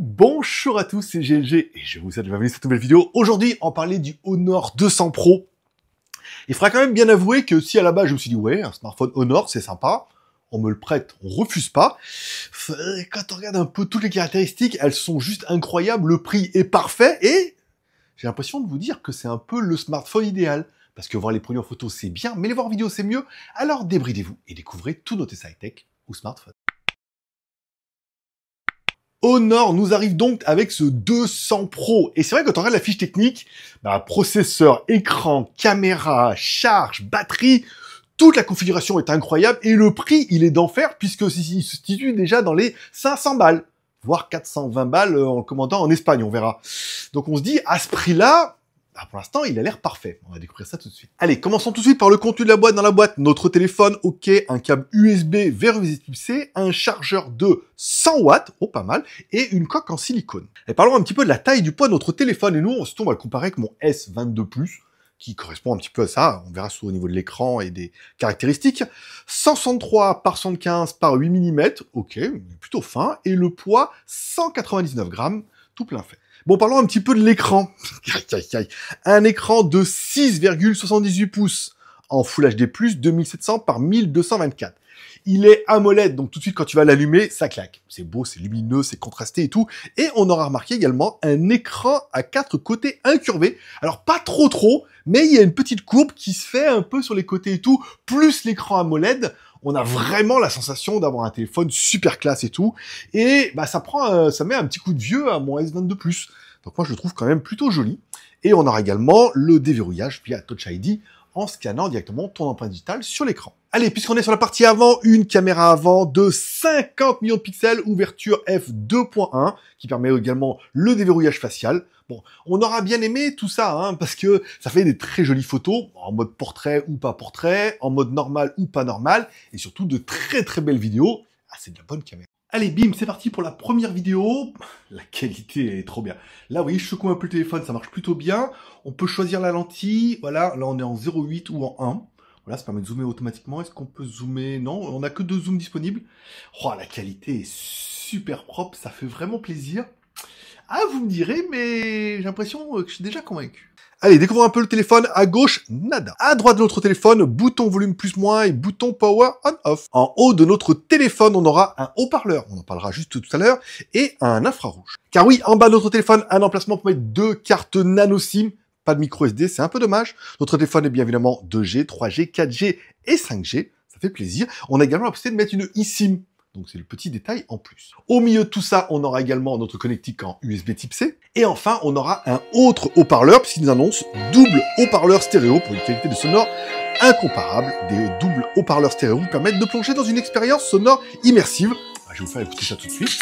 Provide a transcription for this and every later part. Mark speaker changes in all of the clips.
Speaker 1: Bonjour à tous, c'est GLG et je vous souhaite la bienvenue sur cette nouvelle vidéo. Aujourd'hui, on parlait du Honor 200 Pro. Il faudra quand même bien avouer que si à la base je me suis dit ouais, un smartphone Honor, c'est sympa, on me le prête, on refuse pas. Quand on regarde un peu toutes les caractéristiques, elles sont juste incroyables, le prix est parfait et j'ai l'impression de vous dire que c'est un peu le smartphone idéal. Parce que voir les produits en photo c'est bien, mais les voir en vidéo c'est mieux. Alors débridez-vous et découvrez tous nos tests tech ou smartphone. Honor nous arrive donc avec ce 200 Pro. Et c'est vrai que quand on regarde la fiche technique, bah, processeur, écran, caméra, charge, batterie, toute la configuration est incroyable et le prix, il est d'enfer puisque il se situe déjà dans les 500 balles, voire 420 balles euh, en commandant en Espagne, on verra. Donc on se dit, à ce prix-là, ah, pour l'instant, il a l'air parfait. On va découvrir ça tout de suite. Allez, commençons tout de suite par le contenu de la boîte. Dans la boîte, notre téléphone, ok, un câble USB vers USB C, un chargeur de 100 watts, oh pas mal, et une coque en silicone. Et parlons un petit peu de la taille du poids de notre téléphone. Et nous, on, va le comparer avec mon S22 Plus qui correspond un petit peu à ça, on verra sous au niveau de l'écran et des caractéristiques. 163 par 115 par 8 mm, ok, plutôt fin, et le poids 199 grammes, tout plein fait. Bon, parlons un petit peu de l'écran. un écran de 6,78 pouces en Full HD+, 2700 par 1224. Il est AMOLED, donc tout de suite quand tu vas l'allumer, ça claque. C'est beau, c'est lumineux, c'est contrasté et tout. Et on aura remarqué également un écran à quatre côtés incurvés. Alors pas trop trop, mais il y a une petite courbe qui se fait un peu sur les côtés et tout, plus l'écran AMOLED on a vraiment la sensation d'avoir un téléphone super classe et tout. Et bah ça prend, euh, ça met un petit coup de vieux à mon S22 Plus. Donc moi je le trouve quand même plutôt joli. Et on aura également le déverrouillage via Touch ID en scannant directement ton empreinte digitale sur l'écran. Allez, puisqu'on est sur la partie avant, une caméra avant de 50 millions de pixels, ouverture f2.1, qui permet également le déverrouillage facial. Bon, on aura bien aimé tout ça, hein, parce que ça fait des très jolies photos, en mode portrait ou pas portrait, en mode normal ou pas normal, et surtout de très très belles vidéos. Ah, c'est de la bonne caméra. Allez, bim, c'est parti pour la première vidéo. La qualité est trop bien. Là, vous voyez, je secoue un peu le téléphone, ça marche plutôt bien. On peut choisir la lentille. Voilà, là, on est en 0,8 ou en 1. Voilà, ça permet de zoomer automatiquement. Est-ce qu'on peut zoomer Non, on n'a que deux zooms disponibles. Oh, la qualité est super propre, ça fait vraiment plaisir. Ah, vous me direz, mais j'ai l'impression euh, que je suis déjà convaincu. Allez, découvrons un peu le téléphone. À gauche, nada. À droite de notre téléphone, bouton volume plus moins et bouton power on-off. En haut de notre téléphone, on aura un haut-parleur, on en parlera juste tout à l'heure, et un infrarouge. Car oui, en bas de notre téléphone, un emplacement pour mettre deux cartes nano SIM. Pas de micro SD, c'est un peu dommage. Notre téléphone est bien évidemment 2G, 3G, 4G et 5G. Ça fait plaisir. On a également la possibilité de mettre une eSIM donc c'est le petit détail en plus. Au milieu de tout ça, on aura également notre connectique en USB type C. Et enfin, on aura un autre haut-parleur, puisqu'il nous annonce double haut-parleur stéréo pour une qualité de sonore incomparable. Des doubles haut-parleurs stéréo vous permettent de plonger dans une expérience sonore immersive. Ah, je vais vous faire écouter ça tout de suite.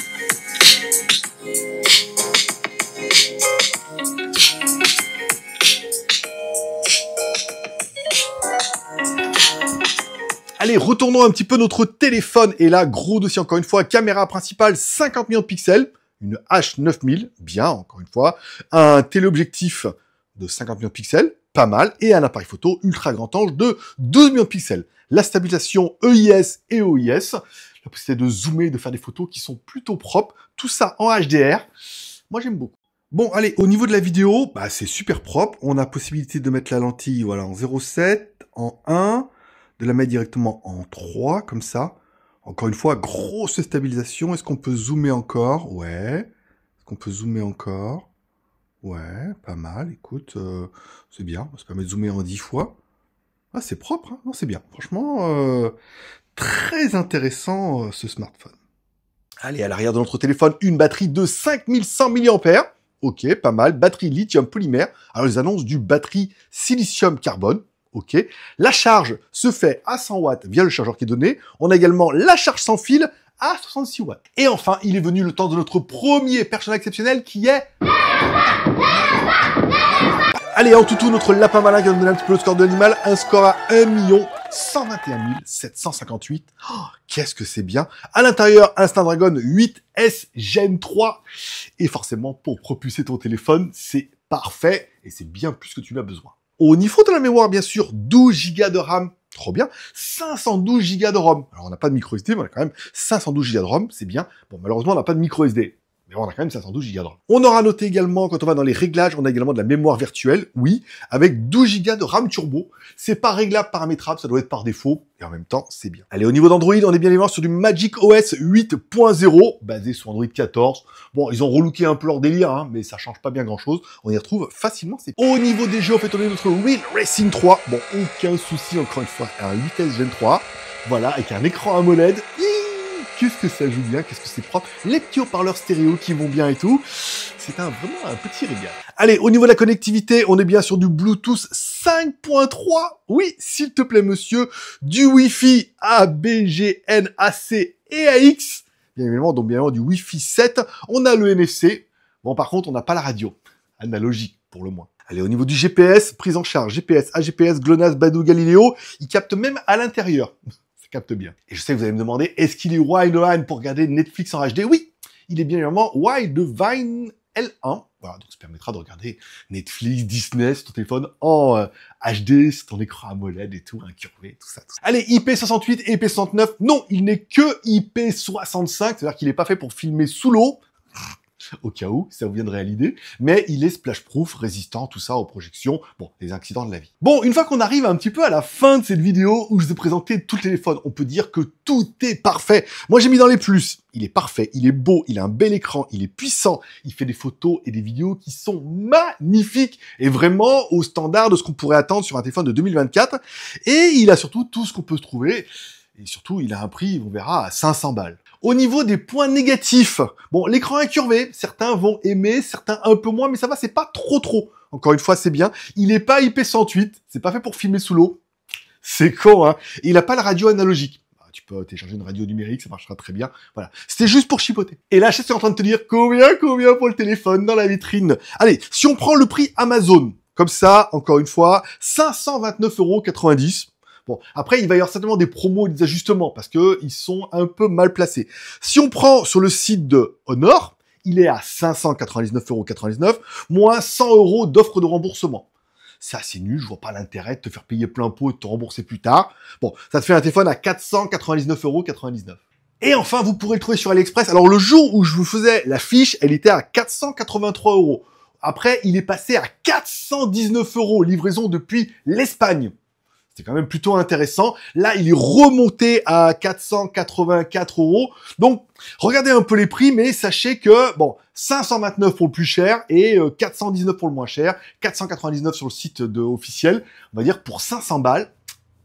Speaker 1: Allez, retournons un petit peu notre téléphone. Et là, gros dossier encore une fois, caméra principale 50 millions de pixels, une H9000, bien encore une fois, un téléobjectif de 50 millions de pixels, pas mal, et un appareil photo ultra grand ange de 12 millions de pixels. La stabilisation EIS et OIS, la possibilité de zoomer, de faire des photos qui sont plutôt propres, tout ça en HDR. Moi, j'aime beaucoup. Bon, allez, au niveau de la vidéo, bah, c'est super propre. On a possibilité de mettre la lentille voilà, en 0,7, en 1, de la mettre directement en 3, comme ça. Encore une fois, grosse stabilisation. Est-ce qu'on peut zoomer encore Ouais. Est-ce qu'on peut zoomer encore Ouais, pas mal. Écoute, euh, c'est bien. Ça permet de zoomer en 10 fois. Ah, c'est propre. Hein. non, c'est bien. Franchement, euh, très intéressant euh, ce smartphone. Allez, à l'arrière de notre téléphone, une batterie de 5100 mAh. Ok, pas mal. Batterie lithium polymère. Alors, ils annoncent du batterie silicium carbone. OK. La charge se fait à 100 watts via le chargeur qui est donné. On a également la charge sans fil à 66 watts. Et enfin, il est venu le temps de notre premier personnage exceptionnel qui est... Allez, en tout tout, notre lapin malin qui a donné un petit peu le score de l'animal, un score à 1 121 758. Oh, Qu'est-ce que c'est bien À l'intérieur, un Dragon 8S Gen 3. Et forcément, pour propulser ton téléphone, c'est parfait et c'est bien plus que tu n'as besoin. Au niveau de la mémoire, bien sûr, 12 Go de RAM, trop bien. 512 Go de ROM. Alors, on n'a pas de micro SD, mais on a quand même 512 Go de ROM, c'est bien. Bon, malheureusement, on n'a pas de micro SD. Mais on a quand même 512 Go de RAM. On aura noté également, quand on va dans les réglages, on a également de la mémoire virtuelle, oui, avec 12 Go de RAM turbo. C'est pas réglable, paramétrable, ça doit être par défaut, et en même temps, c'est bien. Allez, au niveau d'Android, on est bien les sur du Magic OS 8.0, basé sur Android 14. Bon, ils ont relooké un peu leur délire, hein, mais ça change pas bien grand-chose. On y retrouve facilement ces... Au niveau des jeux, on fait tomber notre Wheel Racing 3. Bon, aucun souci, encore une fois, un 8S Gen 3. Voilà, avec un écran AMOLED. Hi qu'est-ce que ça joue bien, qu'est-ce que c'est propre, les petits parleurs stéréo qui vont bien et tout. C'est un, vraiment un petit régal. Allez, au niveau de la connectivité, on est bien sur du Bluetooth 5.3. Oui, s'il te plaît, monsieur, du Wi-Fi A, B, G, A, C et AX. Bien évidemment, donc bien évidemment du Wi-Fi 7. On a le NFC. Bon, par contre, on n'a pas la radio. Analogique, pour le moins. Allez, au niveau du GPS, prise en charge, GPS, AGPS, GLONASS, Badou, Galileo, il capte même à l'intérieur capte bien. Et je sais que vous allez me demander, est-ce qu'il est Wild one pour regarder Netflix en HD Oui, il est bien évidemment Wild Vine L1. Voilà, donc ça permettra de regarder Netflix, Disney sur ton téléphone en HD, euh, sur ton écran AMOLED et tout, incurvé, tout ça, tout ça. Allez, IP68 et IP69, non, il n'est que IP65, c'est-à-dire qu'il n'est pas fait pour filmer sous l'eau, au cas où, ça vous viendrait à l'idée. Mais il est splash-proof, résistant, tout ça, aux projections, bon, les accidents de la vie. Bon, une fois qu'on arrive un petit peu à la fin de cette vidéo où je vous ai présenté tout le téléphone, on peut dire que tout est parfait. Moi, j'ai mis dans les plus. Il est parfait, il est beau, il a un bel écran, il est puissant, il fait des photos et des vidéos qui sont magnifiques et vraiment au standard de ce qu'on pourrait attendre sur un téléphone de 2024. Et il a surtout tout ce qu'on peut trouver et surtout, il a un prix, on verra, à 500 balles. Au niveau des points négatifs, bon, l'écran incurvé, certains vont aimer, certains un peu moins, mais ça va, c'est pas trop trop. Encore une fois, c'est bien. Il n'est pas IP108, c'est pas fait pour filmer sous l'eau. C'est con, hein. Et il n'a pas la radio analogique bah, tu peux télécharger une radio numérique, ça marchera très bien. Voilà. C'était juste pour chipoter. Et là, je suis en train de te dire combien, combien pour le téléphone dans la vitrine. Allez, si on prend le prix Amazon, comme ça, encore une fois, 529,90 euros. Bon, après, il va y avoir certainement des promos et des ajustements parce qu'ils sont un peu mal placés. Si on prend sur le site de Honor, il est à 599,99€, moins 100 euros d'offres de remboursement. Ça, c'est nul, je vois pas l'intérêt de te faire payer plein pot et de te rembourser plus tard. Bon, ça te fait un téléphone à 499,99€. Et enfin, vous pourrez le trouver sur AliExpress. Alors, le jour où je vous faisais la fiche, elle était à 483 euros. Après, il est passé à 419 euros, livraison depuis l'Espagne. C'est quand même plutôt intéressant. Là, il est remonté à 484 euros. Donc, regardez un peu les prix, mais sachez que, bon, 529 pour le plus cher et 419 euh, pour le moins cher. 499 sur le site de officiel. On va dire pour 500 balles,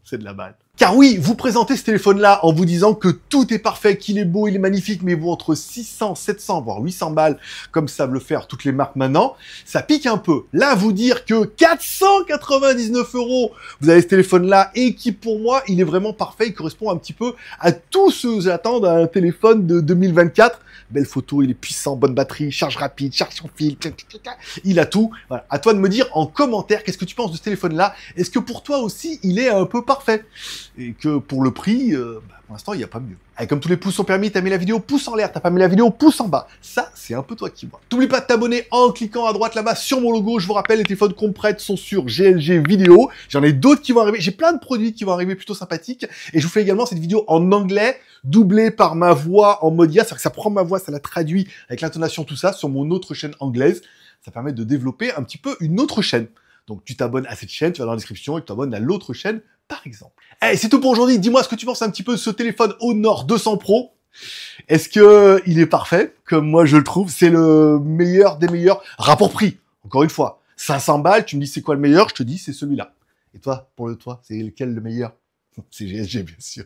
Speaker 1: c'est de la balle. Car oui, vous présentez ce téléphone-là en vous disant que tout est parfait, qu'il est beau, il est magnifique, mais vous entre 600, 700, voire 800 balles, comme savent le faire toutes les marques maintenant, ça pique un peu. Là, vous dire que 499 euros, vous avez ce téléphone-là et qui, pour moi, il est vraiment parfait, il correspond un petit peu à tout ce que j'attends un téléphone de 2024. Belle photo, il est puissant, bonne batterie, charge rapide, charge sans fil, il a tout. Voilà. À toi de me dire en commentaire, qu'est-ce que tu penses de ce téléphone-là Est-ce que pour toi aussi, il est un peu parfait et que pour le prix, euh, bah, pour l'instant, il n'y a pas mieux. Et comme tous les pouces sont permis, t'as mis la vidéo pouce en l'air, t'as pas mis la vidéo pouce en bas. Ça, c'est un peu toi qui vois. T'oublie pas de t'abonner en cliquant à droite là-bas sur mon logo. Je vous rappelle, les téléphones qu'on prête sont sur GLG vidéo. J'en ai d'autres qui vont arriver. J'ai plein de produits qui vont arriver plutôt sympathiques. Et je vous fais également cette vidéo en anglais, doublée par ma voix en modia. C'est-à-dire que ça prend ma voix, ça la traduit avec l'intonation, tout ça, sur mon autre chaîne anglaise. Ça permet de développer un petit peu une autre chaîne. Donc tu t'abonnes à cette chaîne, tu vas dans la description et tu t'abonnes à l'autre chaîne, par exemple. Et eh, c'est tout pour aujourd'hui. Dis-moi ce que tu penses un petit peu de ce téléphone Honor 200 Pro. Est-ce que il est parfait Comme moi je le trouve, c'est le meilleur des meilleurs rapport prix. Encore une fois, 500 balles, tu me dis c'est quoi le meilleur, je te dis c'est celui-là. Et toi, pour le toi, c'est lequel le meilleur C'est GSG bien sûr.